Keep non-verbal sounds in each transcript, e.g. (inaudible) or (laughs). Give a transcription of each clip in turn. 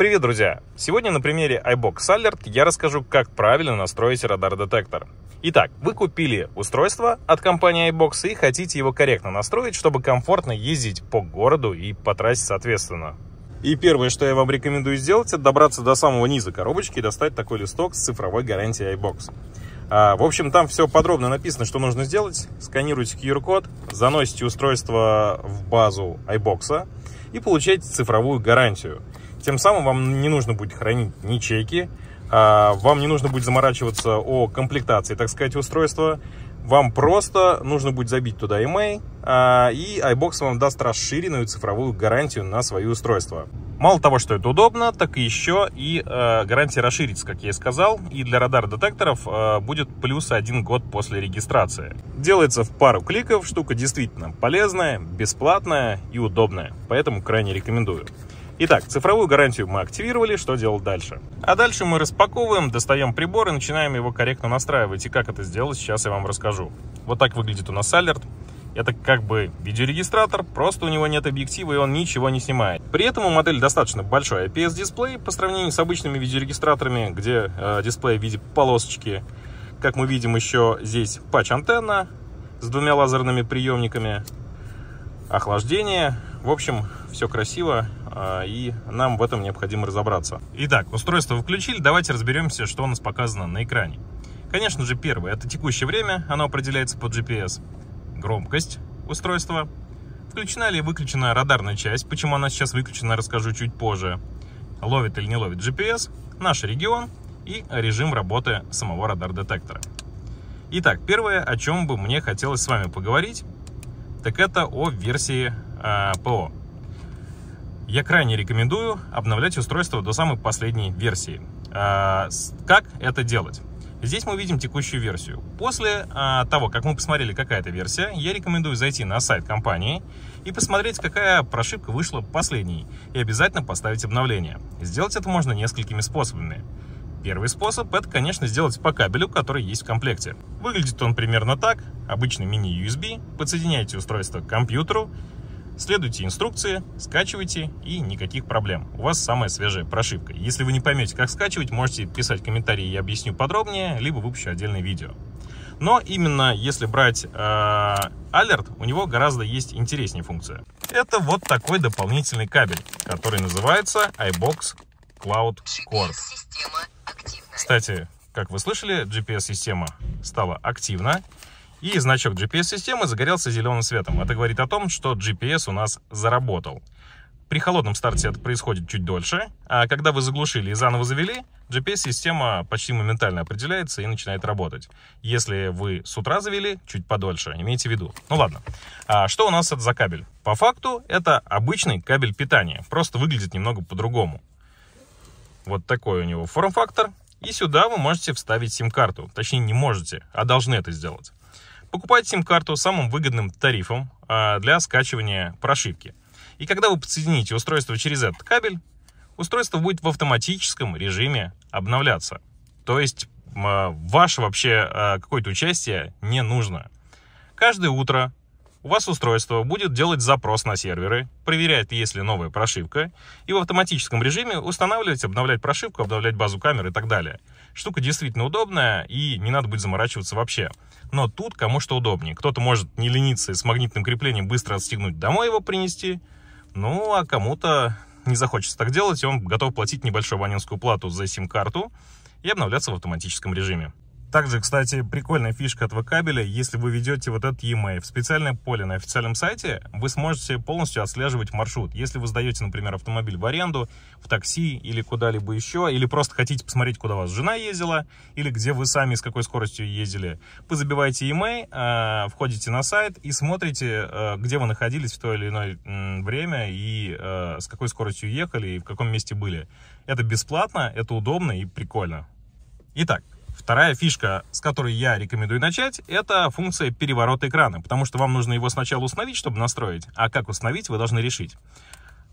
Привет, друзья! Сегодня на примере iBox Alert я расскажу, как правильно настроить радар-детектор. Итак, вы купили устройство от компании iBox и хотите его корректно настроить, чтобы комфортно ездить по городу и по трассе соответственно. И первое, что я вам рекомендую сделать, это добраться до самого низа коробочки и достать такой листок с цифровой гарантией iBox. А, в общем, там все подробно написано, что нужно сделать. сканируйте QR-код, заносите устройство в базу iBox и получаете цифровую гарантию. Тем самым вам не нужно будет хранить ни чеки, а, вам не нужно будет заморачиваться о комплектации, так сказать, устройства. Вам просто нужно будет забить туда email, а, и iBox вам даст расширенную цифровую гарантию на свои устройства. Мало того, что это удобно, так и еще и э, гарантия расширится, как я и сказал, и для радар-детекторов будет плюс один год после регистрации. Делается в пару кликов, штука действительно полезная, бесплатная и удобная, поэтому крайне рекомендую. Итак, цифровую гарантию мы активировали, что делать дальше? А дальше мы распаковываем, достаем прибор и начинаем его корректно настраивать. И как это сделать, сейчас я вам расскажу. Вот так выглядит у нас алерт. Это как бы видеорегистратор, просто у него нет объектива и он ничего не снимает. При этом у модели достаточно большой IPS-дисплей по сравнению с обычными видеорегистраторами, где э, дисплей в виде полосочки. Как мы видим, еще здесь патч-антенна с двумя лазерными приемниками, охлаждение. В общем, все красиво, а, и нам в этом необходимо разобраться. Итак, устройство включили, давайте разберемся, что у нас показано на экране. Конечно же, первое – это текущее время, оно определяется по GPS. Громкость устройства. Включена или выключена радарная часть, почему она сейчас выключена, расскажу чуть позже. Ловит или не ловит GPS, наш регион и режим работы самого радар-детектора. Итак, первое, о чем бы мне хотелось с вами поговорить, так это о версии э, ПО. Я крайне рекомендую обновлять устройство до самой последней версии. А, как это делать? Здесь мы видим текущую версию. После а, того, как мы посмотрели, какая это версия, я рекомендую зайти на сайт компании и посмотреть, какая прошивка вышла последней, и обязательно поставить обновление. Сделать это можно несколькими способами. Первый способ – это, конечно, сделать по кабелю, который есть в комплекте. Выглядит он примерно так. Обычный мини-USB. Подсоединяете устройство к компьютеру, Следуйте инструкции, скачивайте и никаких проблем. У вас самая свежая прошивка. Если вы не поймете, как скачивать, можете писать комментарии, я объясню подробнее, либо выпущу отдельное видео. Но именно если брать э, у него гораздо есть интереснее функция. Это вот такой дополнительный кабель, который называется iBox Cloud Core. Кстати, как вы слышали, GPS-система стала активна и значок GPS-системы загорелся зеленым светом. Это говорит о том, что GPS у нас заработал. При холодном старте это происходит чуть дольше, а когда вы заглушили и заново завели, GPS-система почти моментально определяется и начинает работать. Если вы с утра завели, чуть подольше, имейте в виду. Ну ладно. А что у нас это за кабель? По факту это обычный кабель питания, просто выглядит немного по-другому. Вот такой у него форм-фактор. И сюда вы можете вставить сим-карту. Точнее, не можете, а должны это сделать. Покупайте сим-карту с самым выгодным тарифом а, для скачивания прошивки. И когда вы подсоедините устройство через этот кабель, устройство будет в автоматическом режиме обновляться. То есть а, ваше вообще а, какое-то участие не нужно. Каждое утро у вас устройство будет делать запрос на серверы, проверять, есть ли новая прошивка, и в автоматическом режиме устанавливать, обновлять прошивку, обновлять базу камер и так далее. Штука действительно удобная, и не надо будет заморачиваться вообще. Но тут кому что удобнее. Кто-то может не лениться и с магнитным креплением быстро отстегнуть домой его принести, ну а кому-то не захочется так делать, и он готов платить небольшую абонентскую плату за сим-карту и обновляться в автоматическом режиме. Также, кстати, прикольная фишка этого кабеля, если вы ведете вот этот EMA в специальное поле на официальном сайте, вы сможете полностью отслеживать маршрут. Если вы сдаете, например, автомобиль в аренду, в такси или куда-либо еще, или просто хотите посмотреть, куда вас жена ездила, или где вы сами с какой скоростью ездили, вы забиваете EMA, э, входите на сайт и смотрите, э, где вы находились в то или иное время и э, с какой скоростью ехали и в каком месте были. Это бесплатно, это удобно и прикольно. Итак, Вторая фишка, с которой я рекомендую начать, это функция переворота экрана, потому что вам нужно его сначала установить, чтобы настроить, а как установить, вы должны решить.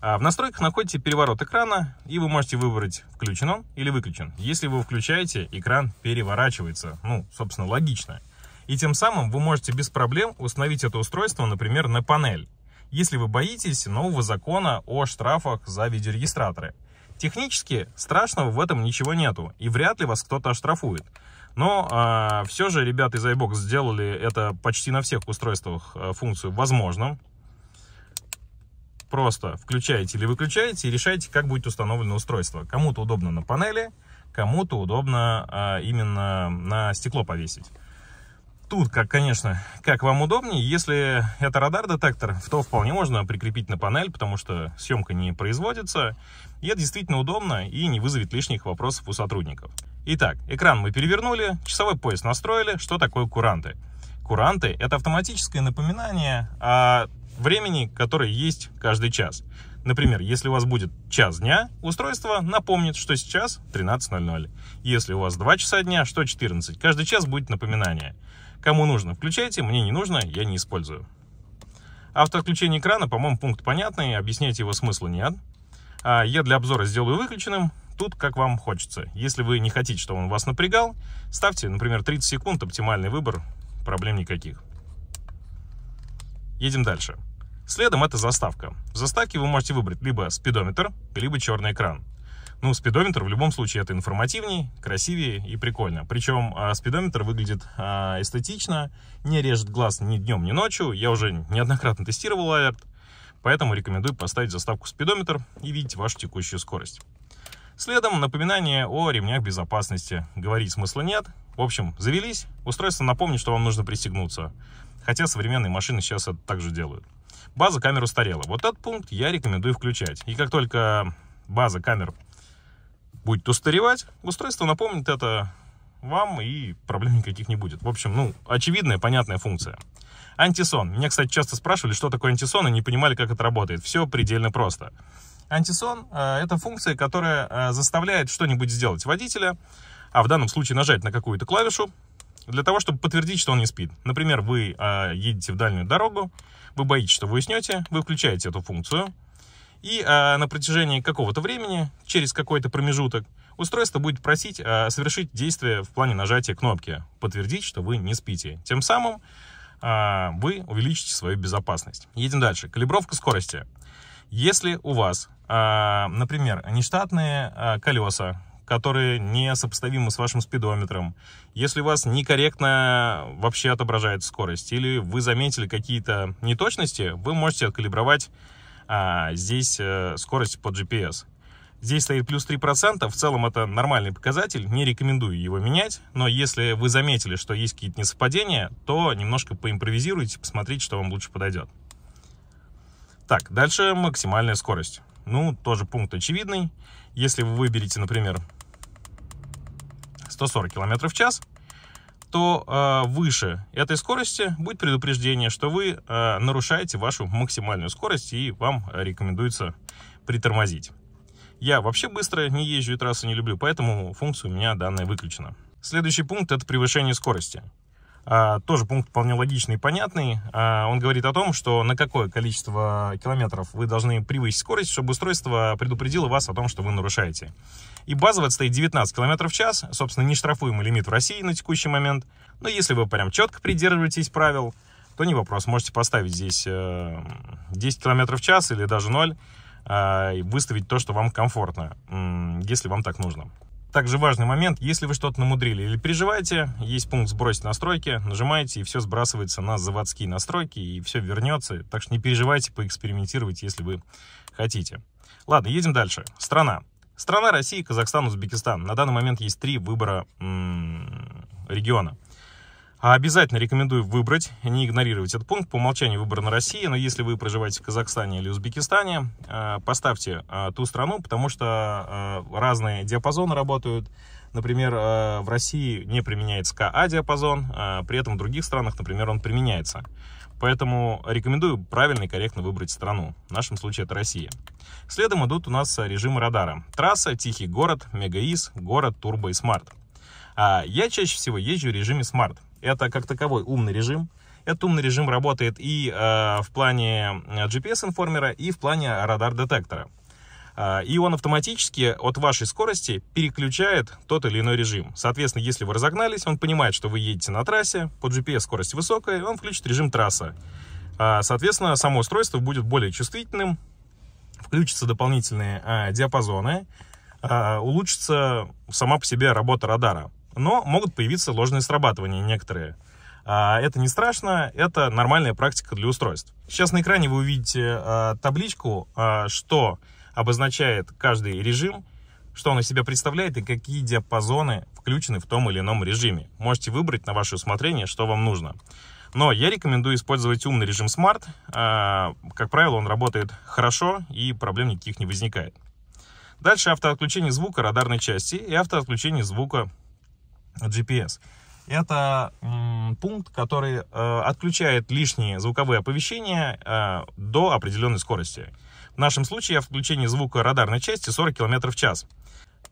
А, в настройках находите переворот экрана, и вы можете выбрать, включен он или выключен. Если вы включаете, экран переворачивается. Ну, собственно, логично. И тем самым вы можете без проблем установить это устройство, например, на панель. Если вы боитесь нового закона о штрафах за видеорегистраторы – Технически страшного в этом ничего нету, и вряд ли вас кто-то оштрафует. Но э, а, все же ребята из iBox сделали это почти на всех устройствах э, функцию возможным. Просто включаете или выключаете и решаете, как будет установлено устройство. Кому-то удобно на панели, кому-то удобно э, именно на стекло повесить. Тут, как, конечно, как вам удобнее. Если это радар-детектор, то вполне можно прикрепить на панель, потому что съемка не производится. И это действительно удобно и не вызовет лишних вопросов у сотрудников. Итак, экран мы перевернули, часовой пояс настроили. Что такое куранты? Куранты — это автоматическое напоминание о времени, которое есть каждый час. Например, если у вас будет час дня, устройство напомнит, что сейчас 13.00. Если у вас 2 часа дня, что 14. Каждый час будет напоминание. Кому нужно, включайте, мне не нужно, я не использую. Автоотключение экрана, по-моему, пункт понятный, объяснять его смысла нет. А, я для обзора сделаю выключенным, тут как вам хочется. Если вы не хотите, чтобы он вас напрягал, ставьте, например, 30 секунд, оптимальный выбор, проблем никаких. Едем дальше. Следом это заставка. В заставке вы можете выбрать либо спидометр, либо черный экран. Ну, спидометр в любом случае это информативнее, красивее и прикольно. Причем э, а, спидометр выглядит э, эстетично, не режет глаз ни днем, ни ночью. Я уже неоднократно тестировал алерт, поэтому рекомендую поставить заставку спидометр и видеть вашу текущую скорость. Следом напоминание о ремнях безопасности. Говорить смысла нет. В общем, завелись. Устройство напомнит, что вам нужно пристегнуться. Хотя современные машины сейчас это также делают. База камер устарела. Вот этот пункт я рекомендую включать. И как только база камер будет устаревать, устройство напомнит это вам и проблем никаких не будет. В общем, ну, очевидная, понятная функция. Антисон. Меня, кстати, часто спрашивали, что такое антисон, и не понимали, как это работает. Все предельно просто. Антисон э, — это функция, которая э, заставляет что-нибудь сделать водителя, а в данном случае нажать на какую-то клавишу, для того, чтобы подтвердить, что он не спит. Например, вы э, едете в дальнюю дорогу, вы боитесь, что вы уснете, вы включаете эту функцию — и а, на протяжении какого-то времени, через какой-то промежуток, устройство будет просить а, совершить действие в плане нажатия кнопки, подтвердить, что вы не спите. Тем самым а, вы увеличите свою безопасность. Едем дальше. Калибровка скорости. Если у вас, а, например, нештатные а, колеса, которые не сопоставимы с вашим спидометром, если у вас некорректно вообще отображает скорость, или вы заметили какие-то неточности, вы можете откалибровать а, здесь э, скорость по GPS. Здесь стоит плюс 3%, в целом это нормальный показатель, не рекомендую его менять, но если вы заметили, что есть какие-то несовпадения, то немножко поимпровизируйте, посмотрите, что вам лучше подойдет. Так, дальше максимальная скорость. Ну, тоже пункт очевидный. Если вы выберете, например, 140 км в час, что э, а, выше этой скорости будет предупреждение, что вы э, нарушаете вашу максимальную скорость и вам рекомендуется притормозить. Я вообще быстро не езжу и трассы не люблю, поэтому функция у меня данная выключена. Следующий пункт – это превышение скорости. А, тоже пункт вполне логичный и понятный. А, он говорит о том, что на какое количество километров вы должны превысить скорость, чтобы устройство предупредило вас о том, что вы нарушаете. И базовый стоит 19 км в час, собственно, не штрафуемый лимит в России на текущий момент. Но если вы прям четко придерживаетесь правил, то не вопрос, можете поставить здесь 10 э, км в час или даже 0, а, и выставить то, что вам комфортно, если вам так нужно. Также важный момент, если вы что-то намудрили или переживаете, есть пункт «Сбросить настройки», нажимаете, и все сбрасывается на заводские настройки, и все вернется. Так что не переживайте, поэкспериментировать, если вы хотите. Ладно, едем дальше. Страна. Страна России, Казахстан, Узбекистан. На данный момент есть три выбора региона. А обязательно рекомендую выбрать, не игнорировать этот пункт. По умолчанию выбрана Россия, но если вы проживаете в Казахстане или Узбекистане, э, поставьте э, ту страну, потому что э, разные диапазоны работают. Например, в России не применяется КА-диапазон, а при этом в других странах, например, он применяется. Поэтому рекомендую правильно и корректно выбрать страну. В нашем случае это Россия. Следом идут у нас режимы радара. Трасса, тихий город, мегаис, город, турбо и смарт. А я чаще всего езжу в режиме смарт. Это как таковой умный режим. Этот умный режим работает и э, в плане э, GPS-информера, и в плане радар-детектора. Э, и он автоматически от вашей скорости переключает тот или иной режим. Соответственно, если вы разогнались, он понимает, что вы едете на трассе, по GPS скорость высокая, он включит режим трасса. Э, соответственно, само устройство будет более чувствительным, включатся дополнительные э, диапазоны, э, улучшится сама по себе работа радара но могут появиться ложные срабатывания некоторые. А, это не страшно, это нормальная практика для устройств. Сейчас на экране вы увидите а, табличку, а, что обозначает каждый режим, что он из себя представляет и какие диапазоны включены в том или ином режиме. Можете выбрать на ваше усмотрение, что вам нужно. Но я рекомендую использовать умный режим Smart. Как правило, он работает хорошо и проблем никаких не возникает. Дальше автоотключение звука радарной части и автоотключение звука GPS. Это пункт, который э, отключает лишние звуковые оповещения э, до определенной скорости. В нашем случае о включении звука радарной части 40 км в час.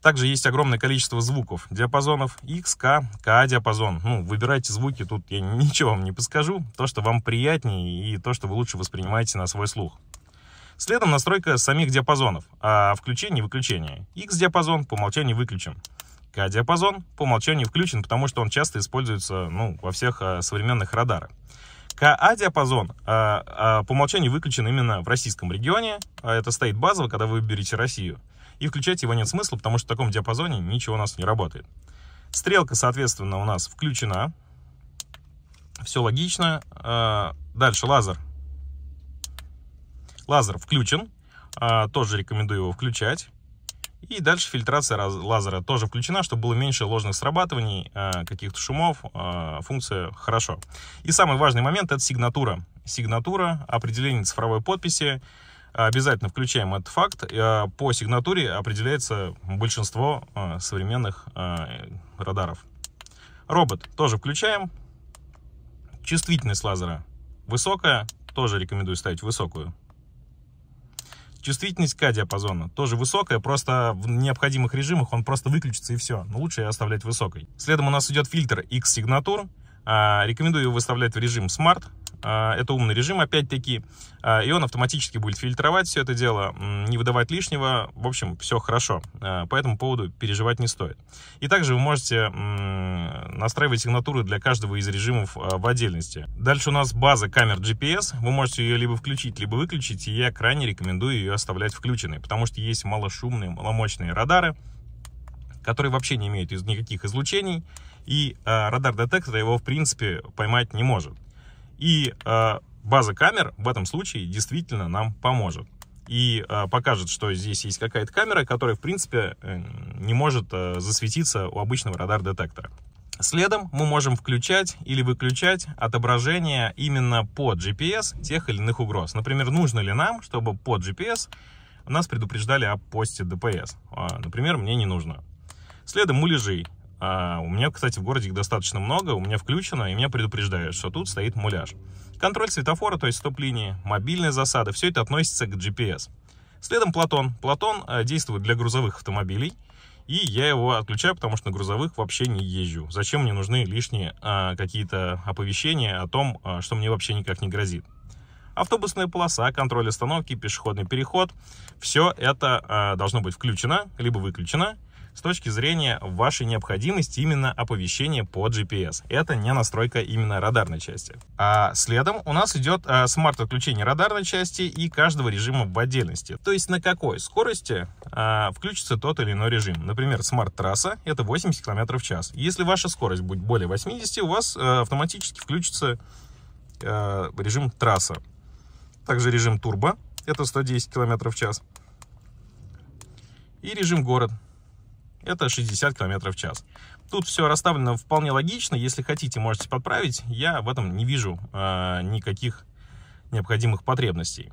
Также есть огромное количество звуков, диапазонов X, К, КА диапазон. Ну, выбирайте звуки, тут я (laughs) ничего вам не подскажу. То, что вам приятнее и то, что вы лучше воспринимаете на свой слух. Следом настройка самих диапазонов, а включение и выключение. X диапазон по умолчанию выключен. К диапазон по умолчанию включен, потому что он часто используется ну, во всех э, современных радарах. КА-диапазон э, э, по умолчанию выключен именно в российском регионе. Это стоит базово, когда вы берете Россию. И включать его нет смысла, потому что в таком диапазоне ничего у нас не работает. Стрелка, соответственно, у нас включена. Все логично. Дальше лазер. Лазер включен. Тоже рекомендую его включать. И дальше фильтрация лазера тоже включена, чтобы было меньше ложных срабатываний, э, каких-то шумов. Э, функция хорошо. И самый важный момент – это сигнатура. Сигнатура, определение цифровой подписи. Обязательно включаем этот факт. Э, по сигнатуре определяется большинство современных радаров. Робот тоже включаем. Чувствительность лазера высокая. Тоже рекомендую ставить высокую. Чувствительность к диапазону тоже высокая, просто в необходимых режимах он просто выключится и все. Но лучше ее оставлять высокой. Следом у нас идет фильтр X-сигнатур. А, рекомендую его выставлять в режим Smart, а, это умный режим, опять-таки. А, и он автоматически будет фильтровать все это дело, не выдавать лишнего. В общем, все хорошо. А, по этому поводу переживать не стоит. И также вы можете настраивать сигнатуры для каждого из режимов в отдельности. Дальше у нас база камер GPS. Вы можете ее либо включить, либо выключить. И я крайне рекомендую ее оставлять включенной, потому что есть малошумные, маломощные радары, которые вообще не имеют никаких излучений, и э, радар-детектор его, в принципе, поймать не может. И э, база камер в этом случае действительно нам поможет и э, покажет, что здесь есть какая-то камера, которая, в принципе, э, не может э, засветиться у обычного радар-детектора. Следом мы можем включать или выключать отображение именно по GPS тех или иных угроз. Например, нужно ли нам, чтобы по GPS нас предупреждали о посте ДПС. А, например, мне не нужно. Следом муляжи. А, у меня, кстати, в городе их достаточно много, у меня включено, и меня предупреждают, что тут стоит муляж. Контроль светофора, то есть стоп-линии, мобильные засады, все это относится к GPS. Следом Платон. Платон э, действует для грузовых автомобилей, и я его отключаю, потому что на грузовых вообще не езжу. Зачем мне нужны лишние а, какие-то оповещения о том, а, что мне вообще никак не грозит. Автобусная полоса, контроль остановки, пешеходный переход. Все это а, должно быть включено, либо выключено с точки зрения вашей необходимости именно оповещения по GPS. Это не настройка именно радарной части. А следом у нас идет а, смарт-отключение радарной части и каждого режима в отдельности. То есть на какой скорости а, включится тот или иной режим. Например, смарт-трасса — это 80 км в час. Если ваша скорость будет более 80, у вас а, автоматически включится режим трасса. Также режим турбо — это 110 км в час. И режим город — это 60 км в час. Тут все расставлено вполне логично. Если хотите, можете подправить. Я в этом не вижу э, никаких необходимых потребностей.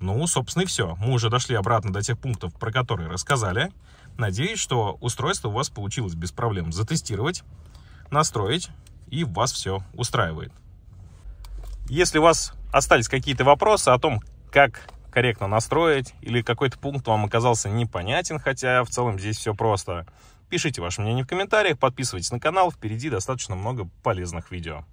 Ну, собственно, и все. Мы уже дошли обратно до тех пунктов, про которые рассказали. Надеюсь, что устройство у вас получилось без проблем затестировать, настроить, и вас все устраивает. Если у вас остались какие-то вопросы о том, как корректно настроить, или какой-то пункт вам оказался непонятен, хотя в целом здесь все просто. Пишите ваше мнение в комментариях, подписывайтесь на канал, впереди достаточно много полезных видео.